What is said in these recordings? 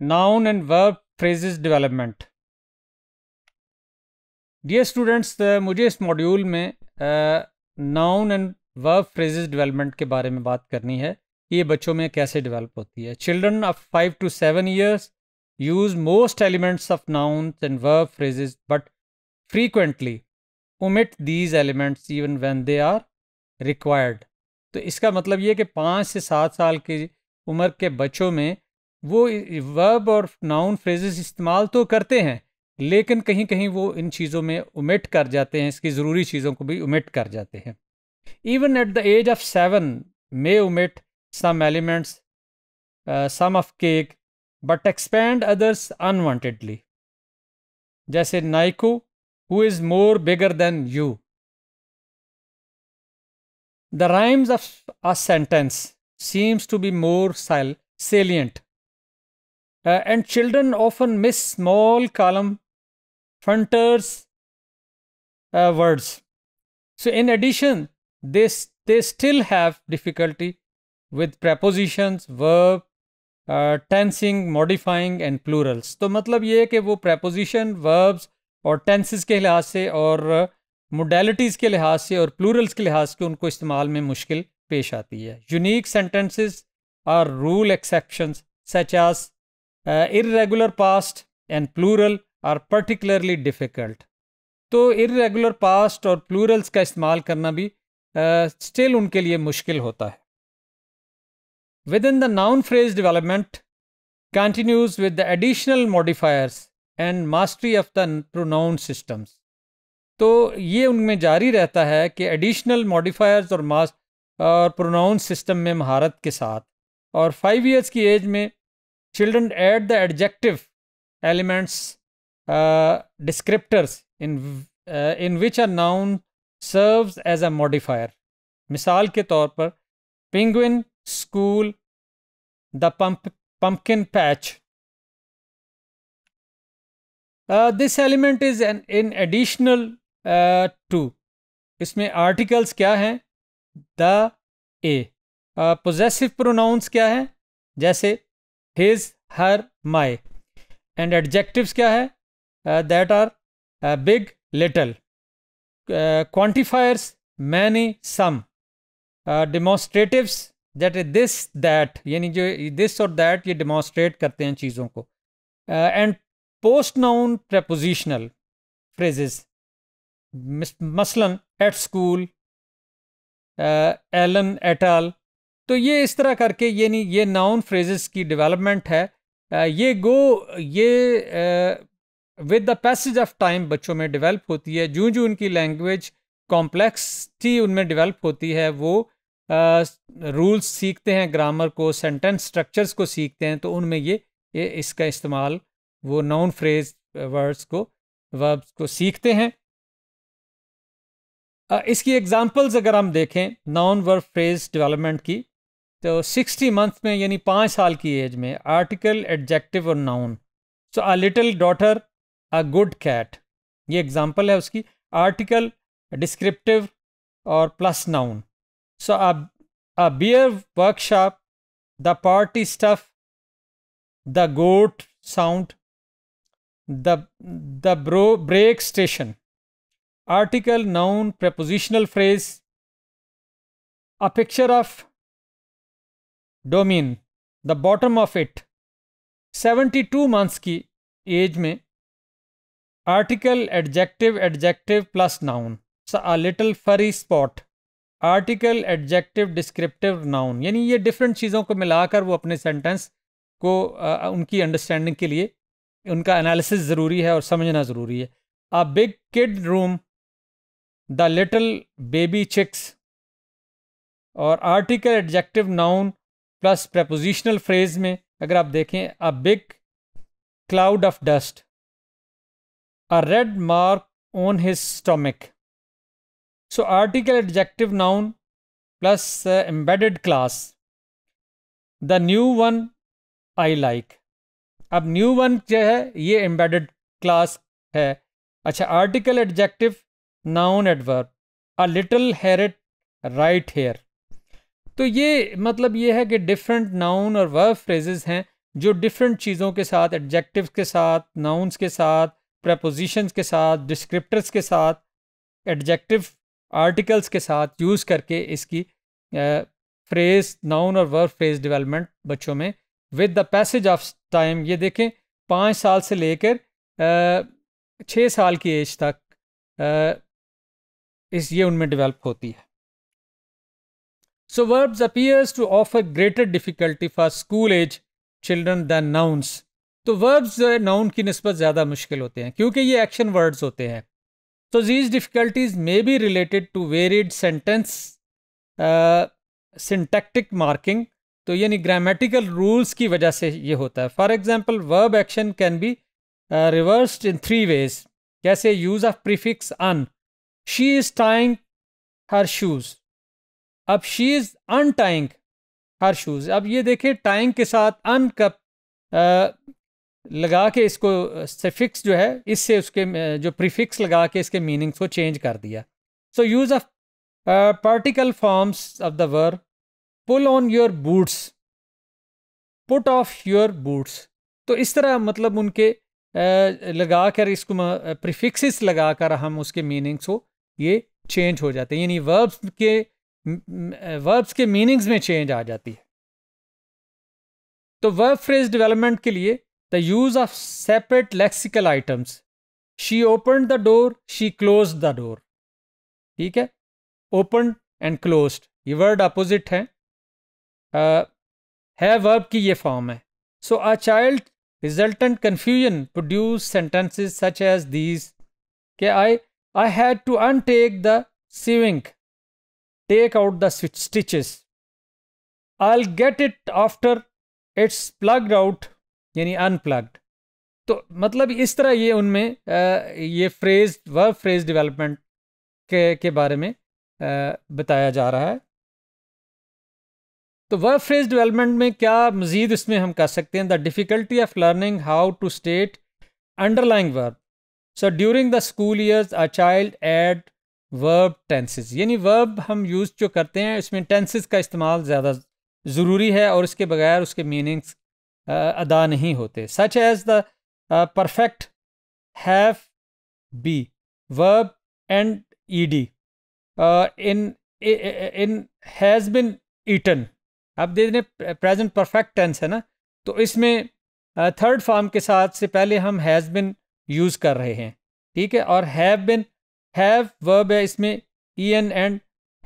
noun and verb phrases development dear students the mujhe is module mein uh, noun and verb phrases development ke bare mein baat karni hai ye bachcho mein kaise develop hoti hai children of 5 to 7 years use most elements of nouns and verb phrases but frequently omit these elements even when they are required to iska matlab ye hai ki 5 se 7 saal ki उम्र के बच्चों में वो verb और noun phrases इस्तेमाल तो करते हैं लेकिन कहीं कहीं वो इन चीज़ों में उमिट कर जाते हैं इसकी ज़रूरी चीज़ों को भी उमिट कर जाते हैं even at the age of seven may omit some elements some of cake but expand others unwantedly जैसे नाइको who is more bigger than you the rhymes of a seems to be more साइल salient uh, and children often miss small column fronters uh, words. So in addition, they, they still have difficulty with prepositions, verb, tensing modifying and plurals तो मतलब ये है कि वो preposition verbs और tenses के लिहाज से और मोडेलिटीज़ uh, के लिहाज से और प्लूरल्स के लिहाज के उनको इस्तेमाल में मुश्किल पेश आती है unique sentences are rule exception such as irregular past and plural are particularly difficult तो इरेगुलर पास्ट और प्लूरल्स का इस्तेमाल करना भी स्टिल uh, उनके लिए मुश्किल होता है with in the noun phrase development continues with the additional modifiers and mastery of the pronoun systems तो ये उनमें जारी रहता है कि एडिशनल मॉडिफायर्स और मास्ट और प्रोनाउन सिस्टम में महारत के साथ और फाइव ईयर्स की एज में children add the adjective elements uh, descriptors in uh, in which a noun serves as a modifier misal ke taur par penguin school the pump, pumpkin patch uh, this element is an in additional uh, to isme articles kya hain the a uh, possessive pronouns क्या हैं जैसे his her my and adjectives क्या है that are big little quantifiers many some demonstratives that is this that यानी जो this और that ये demonstrate करते हैं चीज़ों को and post noun prepositional phrases मसलन एट स्कूल एलन एटल तो ये इस तरह करके ये नहीं ये नाउन फ्रेजेस की डेवलपमेंट है ये गो ये with the passage of time बच्चों में डेवलप होती है जूँ जूँ उनकी लैंग्वेज कॉम्प्लेक्सिटी उनमें डेवलप होती है वो रूल्स सीखते हैं ग्रामर को सेंटेंस स्ट्रक्चर्स को सीखते हैं तो उनमें ये, ये इसका इस्तेमाल वो नाउन फ्रेज वर्ड्स को वर्ब्स को सीखते हैं इसकी एग्जांपल्स अगर हम देखें नॉन वर्ब फ्रेज डेवलपमेंट की तो सिक्सटी मंथ में यानी पाँच साल की एज में आर्टिकल एडजेक्टिव और noun so a little daughter a good cat ये एग्जाम्पल है उसकी आर्टिकल डिस्क्रिप्टिव और plus noun so a bear workshop the party stuff the goat sound the the bro break station article noun prepositional phrase a picture of डोमिन the bottom of it 72 months की age में article adjective adjective plus noun a little furry spot article adjective descriptive noun यानी ये different चीज़ों को मिलाकर वो अपने सेंटेंस को आ, उनकी अंडरस्टैंडिंग के लिए उनका एनालिसिस ज़रूरी है और समझना ज़रूरी है a big kid room the little baby chicks और article adjective noun plus prepositional phrase में अगर आप देखें a big cloud of dust a red mark on his stomach so article adjective noun plus embedded clause the new one I like अब new one जो है ये embedded clause है अच्छा article adjective noun adverb a little हेरिट right here तो ये मतलब ये है कि डिफरेंट नाउन और वर्ब फ्रेजेस हैं जो डिफरेंट चीज़ों के साथ एडजेक्टिव के साथ नाउन्स के साथ प्रपोजिशंस के साथ डिस्क्रिप्टर्स के साथ एडजेक्टिव आर्टिकल्स के साथ यूज़ करके इसकी फ्रेज नाउन और वर्ब फ्रेज डेवलपमेंट बच्चों में with the passage of time ये देखें पाँच साल से लेकर छः साल की एज तक आ, इस ये उनमें डेवलप होती है So verbs appears to offer greater difficulty for school age children than nouns. तो verbs जो है noun की नस्बत ज़्यादा मुश्किल होते हैं क्योंकि ये action words होते हैं So these difficulties may be related to varied sentence uh, syntactic marking. तो यानी grammatical rules की वजह से ये होता है For example, verb action can be uh, reversed in three ways. कैसे use of prefix un. She is tying her shoes. अब she is untying her shoes अब ये देखें टाइंग के साथ अन कप लगा के इसको सफिक्स जो है इससे उसके जो प्रीफिक्स लगा के इसके मीनिंग्स को चेंज कर दिया so use of particle forms of the verb pull on your boots put off your boots तो इस तरह मतलब उनके लगा कर इसको प्रिफिक्सिस लगा कर हम उसके मीनिंग्स को ये चेंज हो जाते हैं यानी वर्ब्स के वर्ब्स eh, के मीनिंग्स में चेंज आ जाती है तो वर्ब फ्रेज डेवलपमेंट के लिए the use of separate lexical items she open the door she close the door ठीक है ओपन एंड क्लोज ये वर्ड अपोजिट uh, है है वर्ब की ये फॉर्म है so a child resultant confusion produce sentences such as these के I I had to untake the सिविंग take out the stitches. I'll get it after it's plugged out यानी unplugged. तो मतलब इस तरह ये उनमें ये फ्रेज वर्ब फ्रेज डेवलपमेंट के के बारे में बताया जा रहा है तो वर्ब फ्रेज डेवलपमेंट में क्या मज़ीद इसमें हम कह सकते हैं the difficulty of learning how to state underlying verb. So during the school years, a child at verb tenses यानी वर्ब हम यूज़ जो करते हैं इसमें टेंसेस का इस्तेमाल ज़्यादा ज़रूरी है और इसके बगैर उसके मीनिंग्स अदा नहीं होते such as the perfect have be verb and E D in in has been eaten अब दे दें प्रेजेंट परफेक्ट टेंस है ना तो इसमें थर्ड फॉर्म के साथ से पहले हम हैज़ बिन यूज़ कर रहे हैं ठीक है और हैव बिन हैव वर्ब है इसमें E N and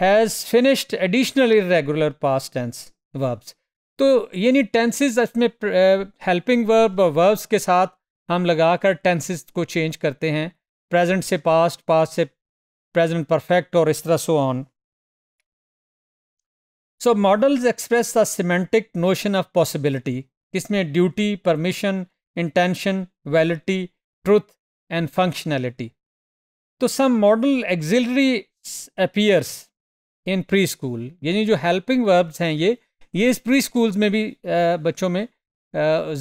has finished additional irregular past tense verbs तो यानी टेंसेस इसमें हेल्पिंग वर्ब वर्ब्स के साथ हम लगाकर टेंसेस को चेंज करते हैं प्रेजेंट से पास्ट पास्ट से प्रेजेंट परफेक्ट और इस तरह so on so modals express the semantic notion of possibility इसमें ड्यूटी परमिशन इंटेंशन वैलिटी ट्रुथ एंड फंक्शनैलिटी तो some modal auxiliary appears in preschool यानी जो हेल्पिंग वर्ब्स हैं ये ये इस प्री स्कूल्स में भी बच्चों में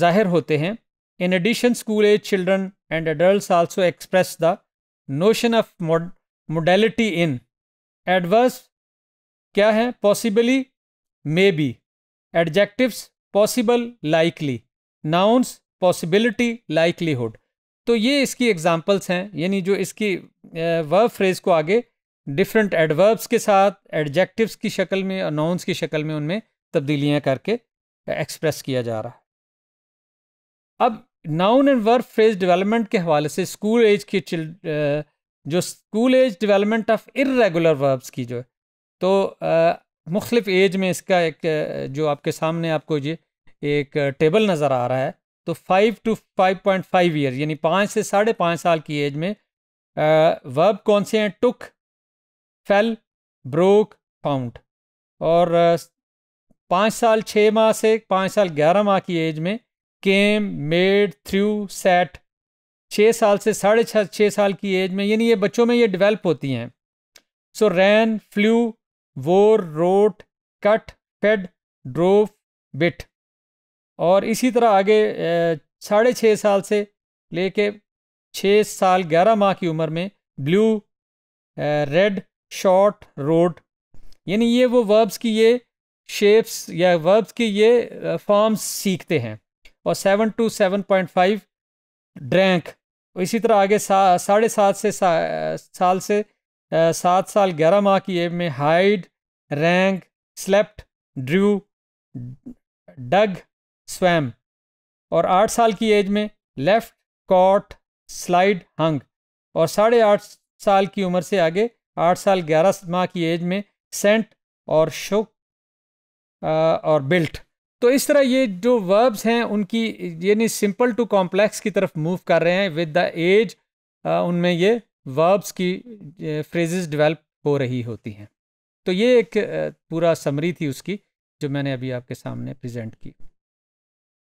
जाहिर होते हैं in addition school age children and adult also express the notion of modality in adverbs क्या है possibly may be adjectives possible likely nouns possibility likelihood तो ये इसकी एग्जाम्पल्स हैं यानी जो इसकी वर्ब फ्रेज़ को आगे डिफरेंट एडवर्ब्स के साथ एडजेक्टिव्स की शक्ल में और नाउन्स की शक्ल में उनमें तब्दीलियाँ करके एक्सप्रेस किया जा रहा है अब noun and verb phrase development के हवाले से स्कूल एज के जो school age development of irregular verbs की जो है तो मुख्तफ एज में इसका एक जो आपके सामने आपको ये एक टेबल नज़र आ रहा है तो five two five point five year यानी पाँच से साढ़े पाँच साल की एज में वर्ब कौन से हैं टुक फेल ब्रोक फाउंड और पाँच साल छः माह से पाँच साल ग्यारह माह की एज में केम मेड थ्रू सेट छः साल से साढ़े छः छः साल की एज में यानी ये बच्चों में ये डेवलप होती हैं saw ran flew wore wrote cut fed drove bit और इसी तरह आगे साढ़े छः साल से लेके छः साल ग्यारह माह की उम्र में ब्लू रेड शॉर्ट रोड यानी ये वो वर्ब्स की ये शेप्स या वर्ब्स की ये फॉर्म्स सीखते हैं और seven two seven point five drank इसी तरह आगे सा, साढ़े सात से सा, साल से सात साल ग्यारह माह की एब में hide rank slept drew dug swam और आठ साल की एज में लेफ्ट कॉट स्लाइड हंग और साढ़े आठ साल की उम्र से आगे आठ साल ग्यारह माह की एज में सेंट और शुक और बिल्ट तो इस तरह ये जो वर्ब्स हैं उनकी यानी सिंपल टू कॉम्प्लेक्स की तरफ मूव कर रहे हैं विद द एज उनमें ये वर्ब्स की फ्रेजेस डेवलप हो रही होती हैं तो ये एक पूरा समरी थी उसकी जो मैंने अभी आपके सामने प्रेजेंट की